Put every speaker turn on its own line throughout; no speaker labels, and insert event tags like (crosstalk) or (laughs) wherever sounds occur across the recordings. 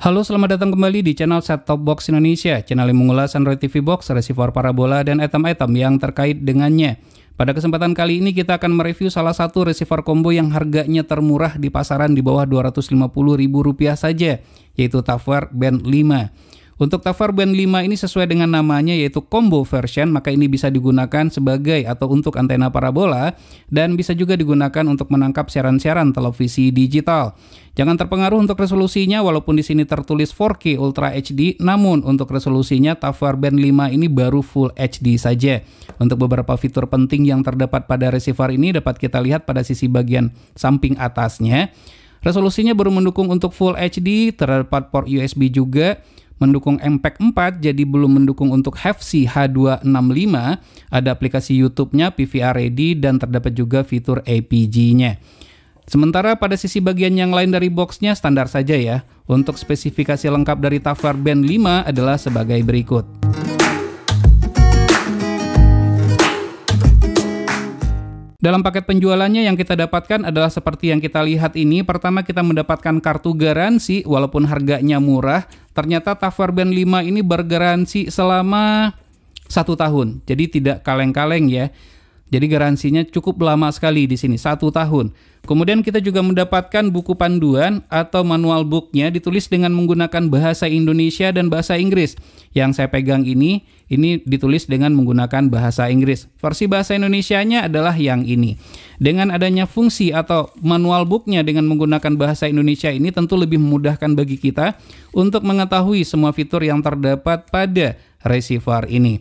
Halo, selamat datang kembali di channel Set Top Box Indonesia, channel yang mengulas Android TV Box, receiver parabola, dan item-item yang terkait dengannya. Pada kesempatan kali ini kita akan mereview salah satu receiver combo yang harganya termurah di pasaran di bawah Rp250.000 saja, yaitu Tafware Band 5. Untuk Tavar Band 5 ini sesuai dengan namanya yaitu combo version, maka ini bisa digunakan sebagai atau untuk antena parabola dan bisa juga digunakan untuk menangkap siaran-siaran televisi digital. Jangan terpengaruh untuk resolusinya walaupun di sini tertulis 4K Ultra HD, namun untuk resolusinya Tavar Band 5 ini baru Full HD saja. Untuk beberapa fitur penting yang terdapat pada receiver ini dapat kita lihat pada sisi bagian samping atasnya. Resolusinya baru mendukung untuk Full HD, terdapat port USB juga mendukung e MPEG 4 jadi belum mendukung untuk HFC H265, ada aplikasi YouTube-nya PVR Ready dan terdapat juga fitur APG-nya. Sementara pada sisi bagian yang lain dari boxnya standar saja ya. Untuk spesifikasi lengkap dari Tafar Band 5 adalah sebagai berikut. Dalam paket penjualannya yang kita dapatkan adalah seperti yang kita lihat ini. Pertama kita mendapatkan kartu garansi walaupun harganya murah. Ternyata Tafer Band 5 ini bergaransi selama satu tahun. Jadi tidak kaleng-kaleng ya. Jadi garansinya cukup lama sekali di sini, satu tahun. Kemudian kita juga mendapatkan buku panduan atau manual booknya ditulis dengan menggunakan bahasa Indonesia dan bahasa Inggris. Yang saya pegang ini, ini ditulis dengan menggunakan bahasa Inggris. Versi bahasa Indonesianya adalah yang ini. Dengan adanya fungsi atau manual booknya dengan menggunakan bahasa Indonesia ini tentu lebih memudahkan bagi kita untuk mengetahui semua fitur yang terdapat pada receiver ini.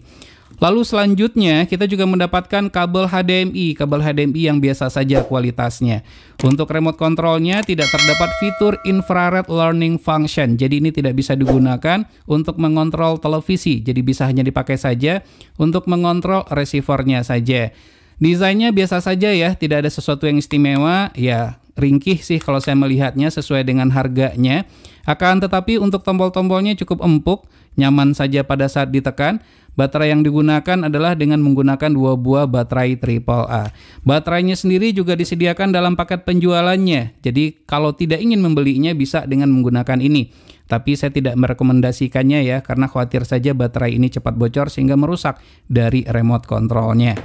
Lalu selanjutnya kita juga mendapatkan kabel HDMI, kabel HDMI yang biasa saja kualitasnya. Untuk remote controlnya tidak terdapat fitur infrared learning function, jadi ini tidak bisa digunakan untuk mengontrol televisi, jadi bisa hanya dipakai saja untuk mengontrol receivernya saja. Desainnya biasa saja ya, tidak ada sesuatu yang istimewa, ya ringkih sih kalau saya melihatnya sesuai dengan harganya. Akan tetapi untuk tombol-tombolnya cukup empuk, nyaman saja pada saat ditekan. Baterai yang digunakan adalah dengan menggunakan dua buah baterai triple A. Baterainya sendiri juga disediakan dalam paket penjualannya. Jadi kalau tidak ingin membelinya bisa dengan menggunakan ini. Tapi saya tidak merekomendasikannya ya karena khawatir saja baterai ini cepat bocor sehingga merusak dari remote kontrolnya.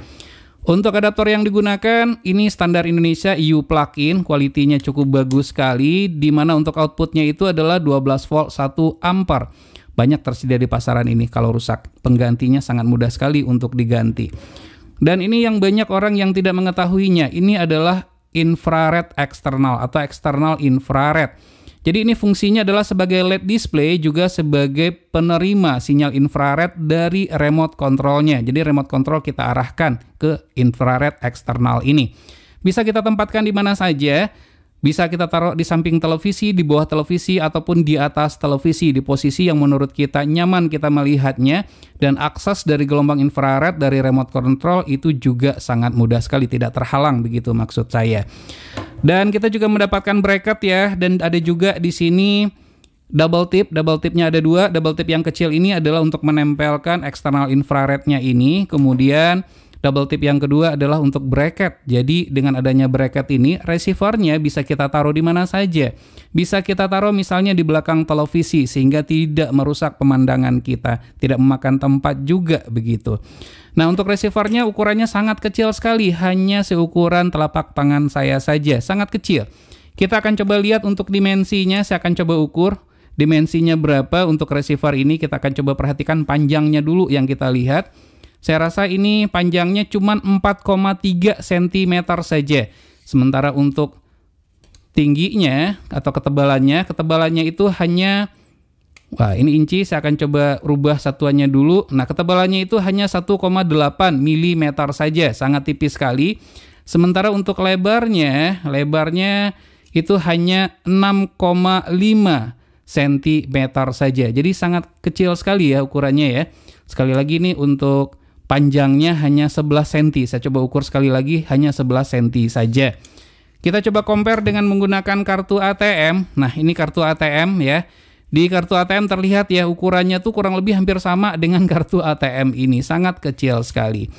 Untuk adaptor yang digunakan, ini standar Indonesia EU plug-in, kualitinya cukup bagus sekali, di mana untuk outputnya itu adalah 12 volt 1 ampere banyak tersedia di pasaran ini kalau rusak. Penggantinya sangat mudah sekali untuk diganti. Dan ini yang banyak orang yang tidak mengetahuinya. Ini adalah infrared eksternal atau eksternal infrared. Jadi ini fungsinya adalah sebagai LED display juga sebagai penerima sinyal infrared dari remote kontrolnya. Jadi remote control kita arahkan ke infrared eksternal ini. Bisa kita tempatkan di mana saja bisa kita taruh di samping televisi, di bawah televisi, ataupun di atas televisi, di posisi yang menurut kita nyaman kita melihatnya, dan akses dari gelombang infrared dari remote control itu juga sangat mudah sekali, tidak terhalang begitu maksud saya. Dan kita juga mendapatkan bracket ya, dan ada juga di sini double tip, double tipnya ada dua, double tip yang kecil ini adalah untuk menempelkan eksternal infrarednya ini, kemudian Double tip yang kedua adalah untuk bracket. Jadi dengan adanya bracket ini, receivernya bisa kita taruh di mana saja. Bisa kita taruh misalnya di belakang televisi sehingga tidak merusak pemandangan kita, tidak memakan tempat juga begitu. Nah untuk receivernya ukurannya sangat kecil sekali, hanya seukuran telapak tangan saya saja, sangat kecil. Kita akan coba lihat untuk dimensinya, saya akan coba ukur dimensinya berapa untuk receiver ini kita akan coba perhatikan panjangnya dulu yang kita lihat saya rasa ini panjangnya cuma 4,3 cm saja. Sementara untuk tingginya atau ketebalannya, ketebalannya itu hanya Wah, ini inci saya akan coba rubah satuannya dulu. Nah, ketebalannya itu hanya 1,8 mm saja, sangat tipis sekali. Sementara untuk lebarnya, lebarnya itu hanya 6,5 cm saja. Jadi sangat kecil sekali ya ukurannya ya. Sekali lagi ini untuk Panjangnya hanya 11 cm. Saya coba ukur sekali lagi hanya 11 cm saja. Kita coba compare dengan menggunakan kartu ATM. Nah, ini kartu ATM ya. Di kartu ATM terlihat ya ukurannya tuh kurang lebih hampir sama dengan (laughs) kartu ATM ini. Sangat kecil sekali.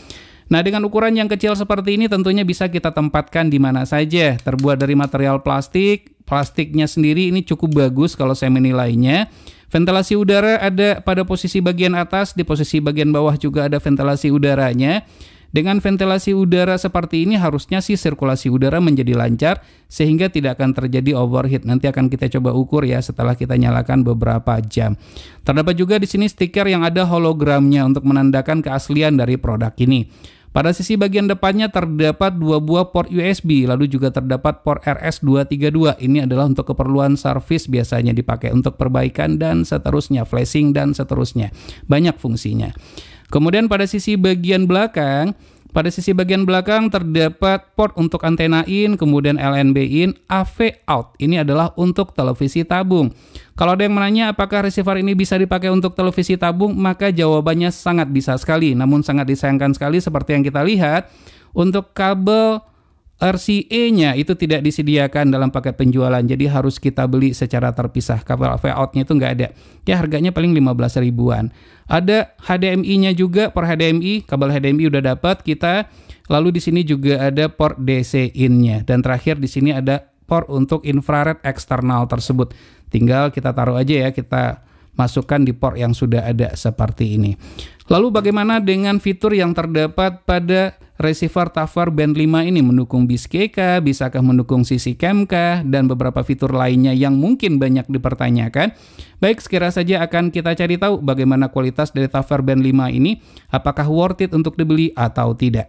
Nah, dengan ukuran yang kecil seperti ini tentunya bisa kita tempatkan di mana saja. Terbuat dari material plastik, plastiknya sendiri ini cukup bagus kalau saya menilainya. Ventilasi udara ada pada posisi bagian atas, di posisi bagian bawah juga ada ventilasi udaranya. Dengan ventilasi udara seperti ini harusnya sih sirkulasi udara menjadi lancar sehingga tidak akan terjadi overheat. Nanti akan kita coba ukur ya setelah kita nyalakan beberapa jam. Terdapat juga di sini stiker yang ada hologramnya untuk menandakan keaslian dari produk ini. Pada sisi bagian depannya terdapat dua buah port USB, lalu juga terdapat port RS232. Ini adalah untuk keperluan service biasanya dipakai untuk perbaikan dan seterusnya, flashing dan seterusnya. Banyak fungsinya. Kemudian pada sisi bagian belakang, pada sisi bagian belakang terdapat port untuk antena in, kemudian LNB in, AV out. Ini adalah untuk televisi tabung. Kalau ada yang menanya apakah receiver ini bisa dipakai untuk televisi tabung, maka jawabannya sangat bisa sekali. Namun sangat disayangkan sekali seperti yang kita lihat, untuk kabel RCA-nya itu tidak disediakan dalam paket penjualan, jadi harus kita beli secara terpisah. Kabel out-nya itu nggak ada. Ya harganya paling 15 ribuan. Ada HDMI-nya juga per HDMI, kabel HDMI udah dapat kita. Lalu di sini juga ada port DC in-nya dan terakhir di sini ada port untuk infrared eksternal tersebut. Tinggal kita taruh aja ya, kita masukkan di port yang sudah ada seperti ini. Lalu bagaimana dengan fitur yang terdapat pada Receiver Tafar Band 5 ini mendukung BISKK, bisakah mendukung sisi Kemka dan beberapa fitur lainnya yang mungkin banyak dipertanyakan. Baik, sekira saja akan kita cari tahu bagaimana kualitas dari Tafar Band 5 ini, apakah worth it untuk dibeli atau tidak.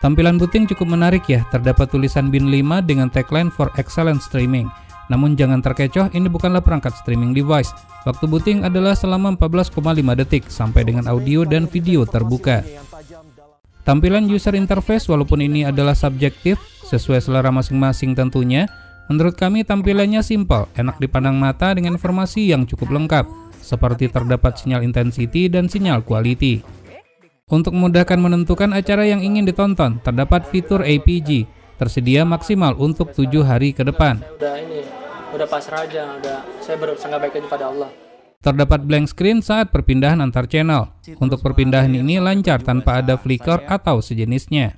Tampilan booting cukup menarik ya, terdapat tulisan BIN 5 dengan tagline for excellent streaming. Namun jangan terkecoh, ini bukanlah perangkat streaming device. Waktu booting adalah selama 14,5 detik sampai dengan audio dan video terbuka. Tampilan user interface walaupun ini adalah subjektif, sesuai selera masing-masing tentunya, menurut kami tampilannya simpel, enak dipandang mata dengan informasi yang cukup lengkap, seperti terdapat sinyal intensity dan sinyal quality. Untuk memudahkan menentukan acara yang ingin ditonton, terdapat fitur APG, tersedia maksimal untuk tujuh hari ke depan. Terdapat blank screen saat perpindahan antar channel. Untuk perpindahan ini lancar tanpa ada flicker atau sejenisnya.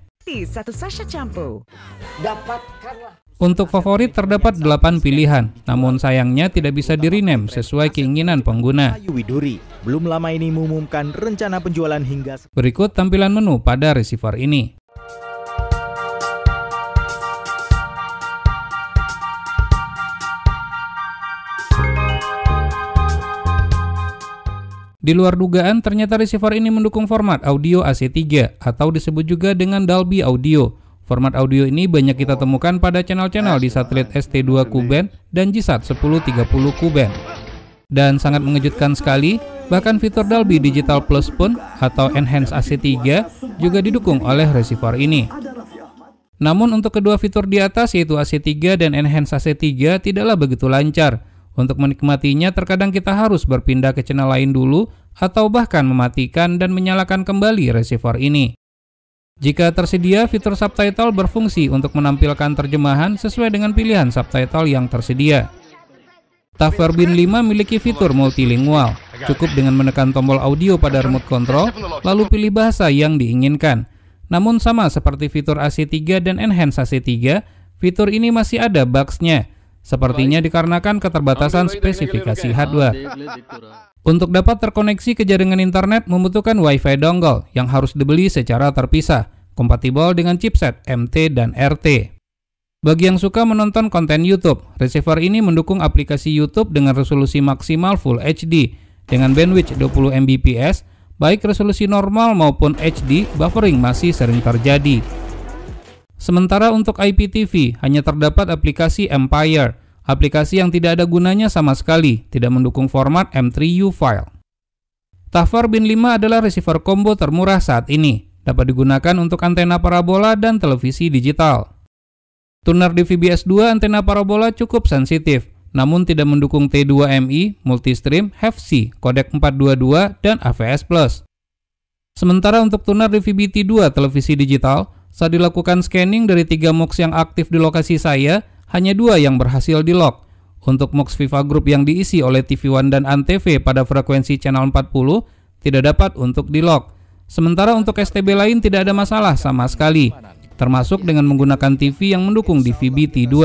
Untuk favorit terdapat 8 pilihan, namun sayangnya tidak bisa dirinem sesuai keinginan pengguna. Berikut tampilan menu pada receiver ini. Di luar dugaan, ternyata receiver ini mendukung format audio AC3 atau disebut juga dengan Dolby Audio. Format audio ini banyak kita temukan pada channel-channel di satelit ST2 Kuben dan GSAT 1030 Kuben. Dan sangat mengejutkan sekali, bahkan fitur Dolby Digital Plus pun atau Enhance AC3 juga didukung oleh receiver ini. Namun untuk kedua fitur di atas yaitu AC3 dan Enhance AC3 tidaklah begitu lancar untuk menikmatinya, terkadang kita harus berpindah ke channel lain dulu, atau bahkan mematikan dan menyalakan kembali receiver ini. Jika tersedia, fitur subtitle berfungsi untuk menampilkan terjemahan sesuai dengan pilihan subtitle yang tersedia. Taverbin 5 memiliki fitur multilingual. Cukup dengan menekan tombol audio pada remote control, lalu pilih bahasa yang diinginkan. Namun sama seperti fitur AC3 dan Enhance AC3, fitur ini masih ada bugs-nya, Sepertinya dikarenakan keterbatasan spesifikasi hardware. Untuk dapat terkoneksi ke jaringan internet membutuhkan Wi-Fi dongle yang harus dibeli secara terpisah, kompatibel dengan chipset MT dan RT. Bagi yang suka menonton konten YouTube, receiver ini mendukung aplikasi YouTube dengan resolusi maksimal Full HD dengan bandwidth 20 Mbps, baik resolusi normal maupun HD, buffering masih sering terjadi. Sementara untuk IPTV hanya terdapat aplikasi Empire, aplikasi yang tidak ada gunanya sama sekali, tidak mendukung format M3U file. Tafar Bin 5 adalah receiver combo termurah saat ini, dapat digunakan untuk antena parabola dan televisi digital. Tuner di VBS 2 antena parabola cukup sensitif, namun tidak mendukung T2MI, multistream, HEVC, kodek 422, dan AVS+. Sementara untuk tuner di VBT2 televisi digital, saat dilakukan scanning dari tiga MOX yang aktif di lokasi saya, hanya dua yang berhasil di-lock. Untuk MOX Viva Group yang diisi oleh TV One dan Antv pada frekuensi channel 40 tidak dapat untuk di-lock. Sementara untuk STB lain tidak ada masalah sama sekali, termasuk dengan menggunakan TV yang mendukung DVB-T2.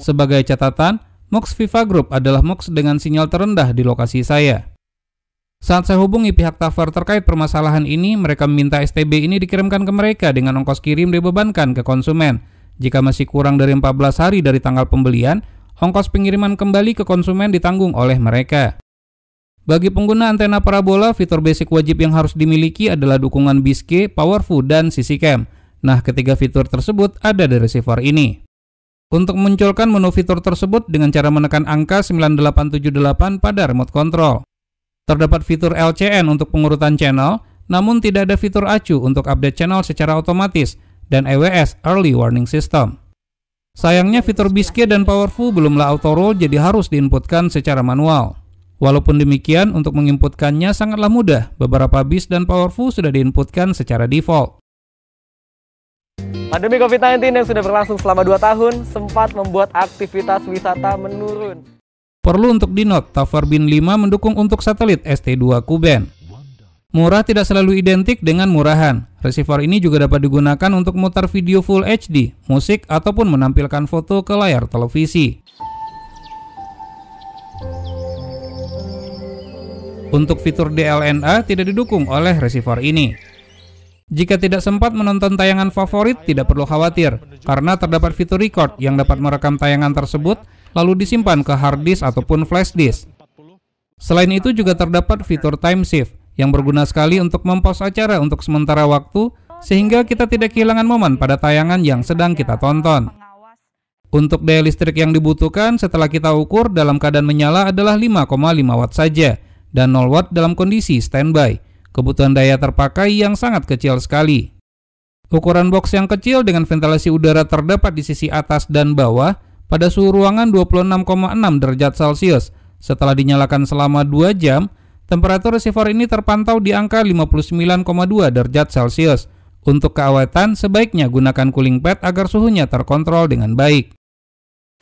Sebagai catatan, MOX Viva Group adalah MOX dengan sinyal terendah di lokasi saya. Saat saya hubungi pihak Tafar terkait permasalahan ini, mereka meminta STB ini dikirimkan ke mereka dengan ongkos kirim dibebankan ke konsumen. Jika masih kurang dari 14 hari dari tanggal pembelian, ongkos pengiriman kembali ke konsumen ditanggung oleh mereka. Bagi pengguna antena parabola, fitur basic wajib yang harus dimiliki adalah dukungan biske, PowerFu, dan CCAM. Nah, ketiga fitur tersebut ada di receiver ini. Untuk munculkan menu fitur tersebut dengan cara menekan angka 9878 pada remote control. Terdapat fitur LCN untuk pengurutan channel, namun tidak ada fitur acu untuk update channel secara otomatis dan EWS Early Warning System. Sayangnya fitur Biscuit dan Powerful belumlah auto-roll jadi harus diinputkan secara manual. Walaupun demikian, untuk menginputkannya sangatlah mudah. Beberapa bis dan powerful sudah diinputkan secara default. Pandemi COVID-19 yang sudah berlangsung selama 2 tahun sempat membuat aktivitas wisata menurun. Perlu untuk di-note, Tower Bin 5 mendukung untuk satelit ST2 Kuben. Murah tidak selalu identik dengan murahan. Receiver ini juga dapat digunakan untuk mutar video Full HD, musik, ataupun menampilkan foto ke layar televisi. Untuk fitur DLNA tidak didukung oleh receiver ini. Jika tidak sempat menonton tayangan favorit, tidak perlu khawatir karena terdapat fitur record yang dapat merekam tayangan tersebut lalu disimpan ke hard disk ataupun flash disk. Selain itu juga terdapat fitur time shift yang berguna sekali untuk mempos acara untuk sementara waktu sehingga kita tidak kehilangan momen pada tayangan yang sedang kita tonton. Untuk daya listrik yang dibutuhkan setelah kita ukur dalam keadaan menyala adalah 5,5 watt saja dan 0 watt dalam kondisi standby. Kebutuhan daya terpakai yang sangat kecil sekali. Ukuran box yang kecil dengan ventilasi udara terdapat di sisi atas dan bawah pada suhu ruangan 26,6 derajat Celcius. Setelah dinyalakan selama 2 jam, temperatur receiver ini terpantau di angka 59,2 derajat Celcius. Untuk keawetan, sebaiknya gunakan cooling pad agar suhunya terkontrol dengan baik.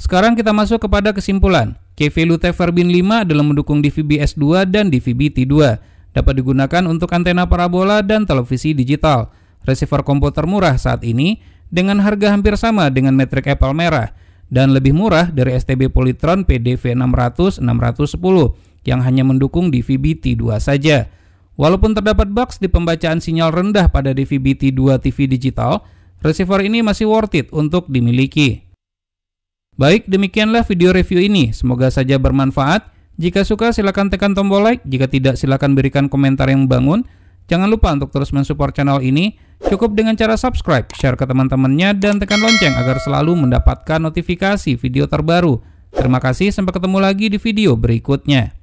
Sekarang kita masuk kepada kesimpulan. KV Verbin 5 adalah mendukung DVB S2 dan DVB-T2, dapat digunakan untuk antena parabola dan televisi digital receiver komputer murah saat ini dengan harga hampir sama dengan metrik Apple merah dan lebih murah dari STB Polytron PDV600 610 yang hanya mendukung DVB-T2 saja. Walaupun terdapat bugs di pembacaan sinyal rendah pada DVB-T2 TV digital, receiver ini masih worth it untuk dimiliki. Baik, demikianlah video review ini. Semoga saja bermanfaat. Jika suka silakan tekan tombol like, jika tidak silakan berikan komentar yang membangun. Jangan lupa untuk terus mensupport channel ini, cukup dengan cara subscribe, share ke teman-temannya, dan tekan lonceng agar selalu mendapatkan notifikasi video terbaru. Terima kasih, sampai ketemu lagi di video berikutnya.